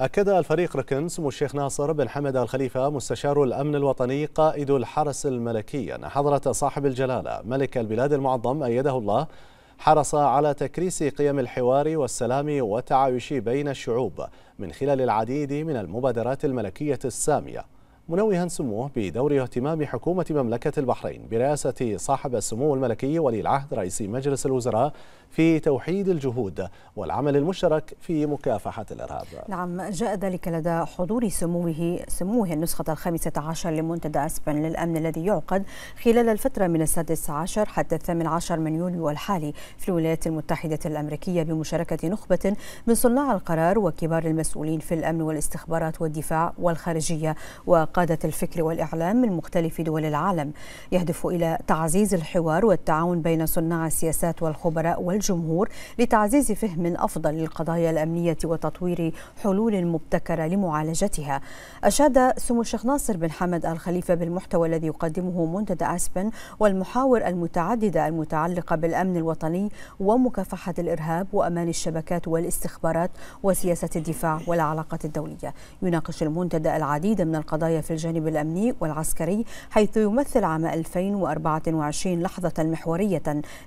أكد الفريق ركن سمو الشيخ ناصر بن حمد الخليفة مستشار الأمن الوطني قائد الحرس الملكي أن حضرة صاحب الجلالة ملك البلاد المعظم أيده الله حرص على تكريس قيم الحوار والسلام والتعايش بين الشعوب من خلال العديد من المبادرات الملكية السامية منوها سموه بدور اهتمام حكومة مملكة البحرين برئاسة صاحب السمو الملكي ولي العهد رئيس مجلس الوزراء في توحيد الجهود والعمل المشترك في مكافحة الإرهاب نعم جاء ذلك لدى حضور سموه سموه النسخة الخامسة عشر لمنتدى أسبن للأمن الذي يعقد خلال الفترة من السادس عشر حتى الثامن عشر من يوليو الحالي في الولايات المتحدة الأمريكية بمشاركة نخبة من صناع القرار وكبار المسؤولين في الأمن والاستخبارات والدفاع والخارجية و قادة الفكر والإعلام من مختلف دول العالم يهدف إلى تعزيز الحوار والتعاون بين صناع السياسات والخبراء والجمهور لتعزيز فهم أفضل للقضايا الأمنية وتطوير حلول مبتكرة لمعالجتها أشاد سمو الشيخ ناصر بن حمد الخليفة بالمحتوى الذي يقدمه منتدى أسبن والمحاور المتعددة المتعلقة بالأمن الوطني ومكافحة الإرهاب وأمان الشبكات والاستخبارات وسياسة الدفاع والعلاقات الدولية يناقش المنتدى العديد من القضايا في الجانب الأمني والعسكري حيث يمثل عام 2024 لحظة محورية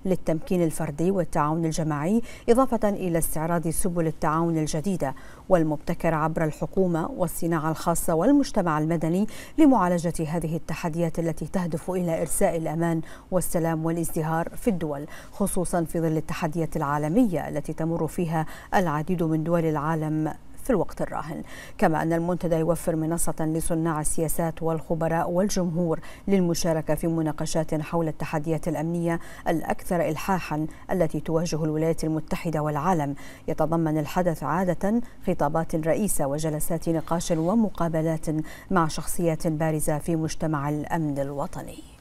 للتمكين الفردي والتعاون الجماعي إضافة إلى استعراض سبل التعاون الجديدة والمبتكرة عبر الحكومة والصناعة الخاصة والمجتمع المدني لمعالجة هذه التحديات التي تهدف إلى إرساء الأمان والسلام والازدهار في الدول خصوصا في ظل التحديات العالمية التي تمر فيها العديد من دول العالم في الوقت الراهن كما أن المنتدى يوفر منصة لصناع السياسات والخبراء والجمهور للمشاركة في مناقشات حول التحديات الأمنية الأكثر إلحاحا التي تواجه الولايات المتحدة والعالم يتضمن الحدث عادة خطابات رئيسة وجلسات نقاش ومقابلات مع شخصيات بارزة في مجتمع الأمن الوطني